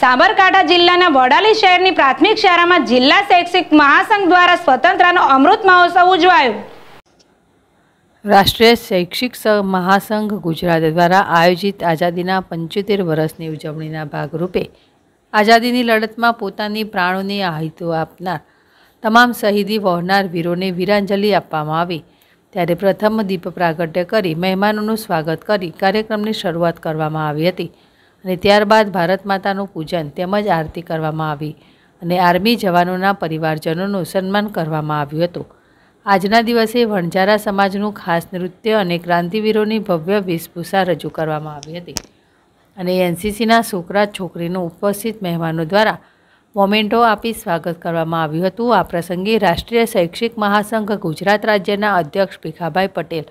સાબરકાંઠા જિલ્લાના વડાલી શહેરની પ્રાથમિક શાળામાં જિલ્લા શૈક્ષણિક મહાસંગ દ્વારા સ્વતંત્રતાનો અમૃત મહોત્સવ ઉજવાયો. રાષ્ટ્રીય શૈક્ષણિક મહાસંગ ગુજરાત દ્વારા આયોજિત આઝાદીના 75 વર્ષની ઉજવણીના ભાગ રૂપે આઝાદીની લડતમાં પોતાની પ્રાણોની આહુતિ આપનાર તમામ શહીદી વહનાર વીરોને વિરાંજલિ આપવા માટે પ્રથમ દીપ પ્રાગટ્ય કરી મહેમાનોનું સ્વાગત કરી કાર્યક્રમની શરૂઆત કરવામાં આવી હતી. અને ત્યાર બાદ ભારત માતાનું પૂજન તેમજ આરતી કરવામાં આવી અને આર્મી જવાનોના પરિવારજનોનો સન્માન કરવામાં આવ્યું હતું આજના દિવસે વણજારા સમાજનું ખાસ નૃત્ય અને ક્રાંતિવીરોની ભવ્ય વિશેષ પૂષા રજો કરવામાં આવી હતી અને એનસીસીના સોકરા છોકરીનો ઉપસ્થિત મહેમાનો દ્વારા મોમેન્ટો આપી સ્વાગત કરવામાં આવ્યું હતું આ પ્રસંગે રાષ્ટ્રીય શૈક્ષણિક મહાસંગઠ ગુજરાત રાજ્યના અધ્યક્ષ પીખાભાઈ પટેલ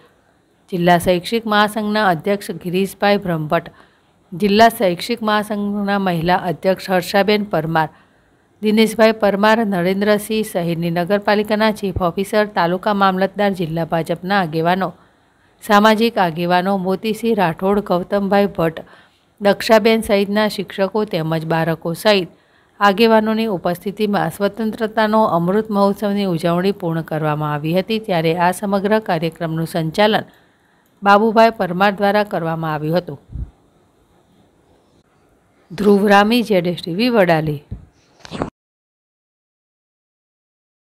જિલ્લા શૈક્ષણિક મહાસંગઠના અધ્યક્ષ ઘીરીશભાઈ ભ્રમભટ જિલ્લા શૈક્ષિક મહાસંઘના મહિલા અધ્યક્ષ હર્ષાબેન પરમાર દિનેશભાઈ પરમાર નરેન્દ્રસિંહ શહેરની નગરપાલિકાના ચીફ ઓફિસર તાલુકા મામલતદાર જિલ્લા ભાજપના આગેવાનો સામાજિક આગેવાનો મોતીસિંહ રાઠોડ ગૌતમભાઈ ભટ્ટ દક્ષાબેન સહિતના શિક્ષકો તેમજ બાળકો સહિત આગેવાનોની ઉપસ્થિતિમાં સ્વતંત્રતાનો અમૃત મહોત્સવની ઉજવણી પૂર્ણ કરવામાં આવી હતી ત્યારે આ સમગ્ર કાર્યક્રમનું સંચાલન બાબુભાઈ પરમાર દ્વારા કરવામાં આવ્યું હતું ધ્રુવરામી જેડેશ્રી વિવડાલી